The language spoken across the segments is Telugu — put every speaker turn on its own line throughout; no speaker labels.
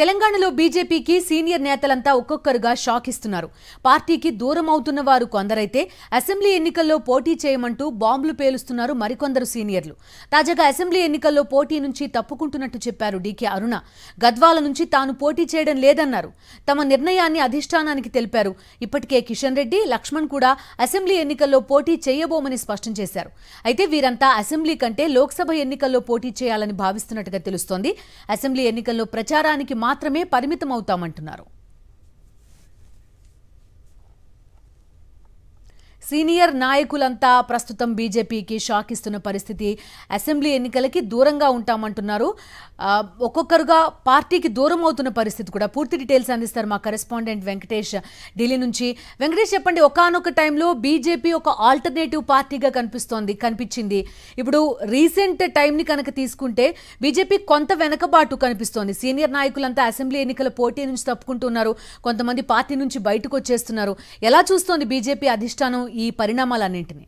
తెలంగాణలో బీజేపీకి సీనియర్ నేతలంతా ఒక్కొక్కరుగా షాక్ ఇస్తున్నారు పార్టీకి దూరం అవుతున్న వారు కొందరైతే అసెంబ్లీ ఎన్నికల్లో పోటీ చేయమంటూ బాంబులు పేలుస్తున్నారు మరికొందరు సీనియర్లు తాజాగా అసెంబ్లీ ఎన్నికల్లో పోటీ నుంచి తప్పుకుంటున్నట్టు చెప్పారు డీకే అరుణ గద్వాల నుంచి తాను పోటీ చేయడం లేదన్నారు తమ నిర్ణయాన్ని అధిష్టానానికి తెలిపారు ఇప్పటికే కిషన్ రెడ్డి లక్ష్మణ్ కూడా అసెంబ్లీ ఎన్నికల్లో పోటీ చేయబోమని స్పష్టం చేశారు అయితే వీరంతా అసెంబ్లీ కంటే లోక్సభ ఎన్నికల్లో పోటీ చేయాలని భావిస్తున్నట్టుగా తెలుస్తోంది అసెంబ్లీ ఎన్నికల్లో ప్రచారానికి మాత్రమే పరిమితం అవుతామంటున్నారు సీనియర్ నాయకులంతా ప్రస్తుతం బీజేపీకి షాక్ ఇస్తున్న పరిస్థితి అసెంబ్లీ ఎన్నికలకి దూరంగా ఉంటామంటున్నారు ఒక్కొక్కరుగా పార్టీకి దూరం అవుతున్న పరిస్థితి కూడా పూర్తి డీటెయిల్స్ అందిస్తారు మా కరెస్పాండెంట్ వెంకటేష్ ఢిల్లీ నుంచి వెంకటేష్ చెప్పండి ఒకనొక టైంలో బీజేపీ ఒక ఆల్టర్నేటివ్ పార్టీగా కనిపిస్తోంది కనిపించింది ఇప్పుడు రీసెంట్ టైంని కనుక తీసుకుంటే బీజేపీ కొంత వెనకబాటు కనిపిస్తోంది సీనియర్ నాయకులంతా అసెంబ్లీ ఎన్నికల పోటీ నుంచి తప్పుకుంటున్నారు కొంతమంది పార్టీ నుంచి బయటకు వచ్చేస్తున్నారు ఎలా చూస్తోంది బీజేపీ అధిష్టానం ఈ పరిణామాలన్నింటినీ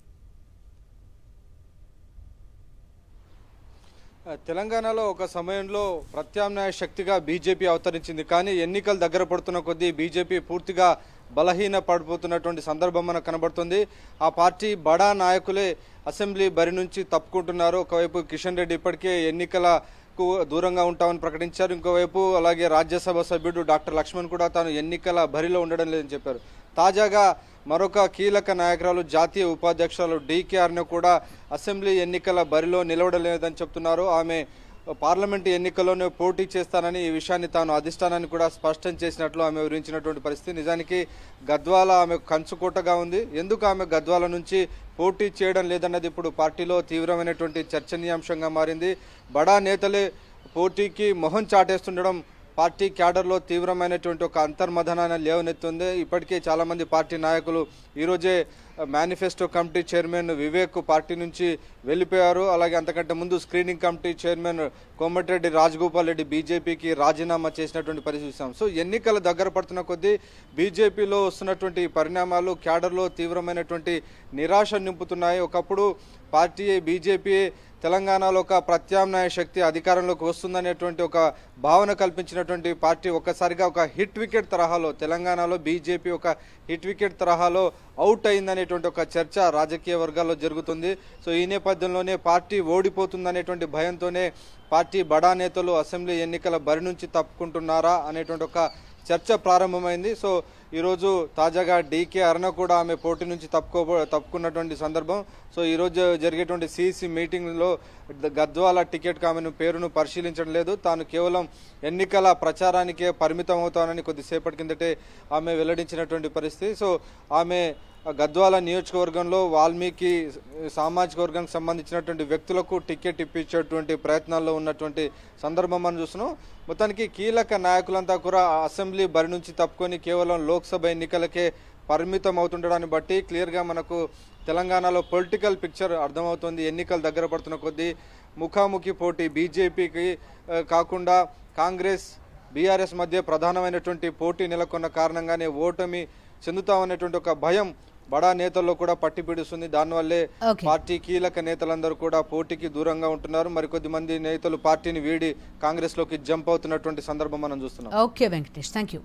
తెలంగాణలో ఒక సమయంలో ప్రత్యామ్నాయ శక్తిగా బీజేపీ అవతరించింది కానీ ఎన్నికలు దగ్గర పడుతున్న కొద్దీ బీజేపీ పూర్తిగా బలహీన పడిపోతున్నటువంటి సందర్భం మనకు కనబడుతుంది ఆ పార్టీ బడా నాయకులే అసెంబ్లీ బరి నుంచి తప్పుకుంటున్నారు ఒకవైపు కిషన్ రెడ్డి ఇప్పటికే ఎన్నికల దూరంగా ఉంటామని ప్రకటించారు ఇంకోవైపు అలాగే రాజ్యసభ సభ్యుడు డాక్టర్ లక్ష్మణ్ కూడా తాను ఎన్నికల బరిలో ఉండడం లేదని చెప్పారు తాజాగా మరొక కీలక నాయకురాలు జాతీయ ఉపాధ్యక్షురాలు డీకేఆర్ను కూడా అసెంబ్లీ ఎన్నికల బరిలో నిలవడలేదని చెప్తున్నారు ఆమె పార్లమెంట్ ఎన్నికల్లోనే పోటీ చేస్తానని ఈ విషయాన్ని తాను అధిష్టానాన్ని కూడా స్పష్టం చేసినట్లు ఆమె వివరించినటువంటి పరిస్థితి నిజానికి గద్వాల ఆమె కంచుకోటగా ఉంది ఎందుకు ఆమె గద్వాల నుంచి పోటీ చేయడం లేదన్నది ఇప్పుడు పార్టీలో తీవ్రమైనటువంటి చర్చనీయాంశంగా మారింది బడా నేతలే పోటీకి మొహం చాటేస్తుండడం పార్టీ క్యాడర్లో తీవ్రమైనటువంటి ఒక అంతర్మథనాన్ని లేవనెత్తుంది ఇప్పటికే చాలామంది పార్టీ నాయకులు ఈరోజే manifesto committee chairman Vivek party నుంచి వెళ్ళిపోయారు అలాగే అంతకంటే ముందు screening committee chairman Komatireddy Rajagopal Reddy బీజేపీకి రాజీనామా చేసినటువంటి పరిస్థితి సో ఎన్నికల దగ్గర పడుతున్న కొద్దీ బీజేపీలో వస్తున్నటువంటి పరిణామాలు క్యాడర్లో తీవ్రమైనటువంటి నిరాశ నింపుతున్నాయి ఒకప్పుడు పార్టీ బీజేపీ తెలంగాణలో ఒక ప్రత్యామ్నాయ శక్తి అధికారంలోకి వస్తుందనేటువంటి ఒక భావన కల్పించినటువంటి పార్టీ ఒక్కసారిగా ఒక హిట్ వికెట్ తరహాలో తెలంగాణలో బీజేపీ ఒక హిట్ వికెట్ తరహాలో అవుట్ అయిందనే అనేటువంటి ఒక చర్చ రాజకీయ వర్గాల్లో జరుగుతుంది సో ఈ నేపథ్యంలోనే పార్టీ ఓడిపోతుందనేటువంటి భయంతోనే పార్టీ బడా నేతలు అసెంబ్లీ ఎన్నికల బరి నుంచి తప్పుకుంటున్నారా అనేటువంటి ఒక చర్చ ప్రారంభమైంది సో ఈరోజు తాజాగా డీకే అరుణ కూడా ఆమె పోటీ నుంచి తప్పుకో తప్పుకున్నటువంటి సందర్భం సో ఈరోజు జరిగేటువంటి సీసీ మీటింగ్లో గద్వాల టికెట్ ఆమె పేరును పరిశీలించడం లేదు తాను కేవలం ఎన్నికల ప్రచారానికే పరిమితం అవుతానని కొద్దిసేపటి కిందటే ఆమె వెల్లడించినటువంటి పరిస్థితి సో ఆమె గద్వాల నియోజకవర్గంలో వాల్మీకి సామాజిక వర్గానికి సంబంధించినటువంటి వ్యక్తులకు టికెట్ ఇప్పించేటువంటి ప్రయత్నాల్లో ఉన్నటువంటి సందర్భం మనం చూస్తున్నాం మొత్తానికి కీలక నాయకులంతా కూడా అసెంబ్లీ బరి నుంచి తప్పుకొని కేవలం లోక్సభ ఎన్నికలకే పరిమితం అవుతుండడాన్ని బట్టి క్లియర్గా మనకు తెలంగాణలో పొలిటికల్ పిక్చర్ అర్థమవుతుంది ఎన్నికలు దగ్గర పడుతున్న కొద్దీ ముఖాముఖి పోటీ బీజేపీకి కాకుండా కాంగ్రెస్ బీఆర్ఎస్ మధ్య ప్రధానమైనటువంటి పోటీ నెలకొన్న కారణంగానే ఓటమి చెందుతామనేటువంటి ఒక భయం బడా నేతల్లో కూడా పట్టి పిడుస్తుంది దానివల్లే పార్టీ కీలక నేతలందరూ కూడా పోటీకి దూరంగా ఉంటున్నారు మరికొద్ది మంది నేతలు పార్టీని వీడి కాంగ్రెస్ లోకి జంప్ అవుతున్నటువంటి సందర్భం మనం చూస్తున్నాం
ఓకే వెంకటేష్ థ్యాంక్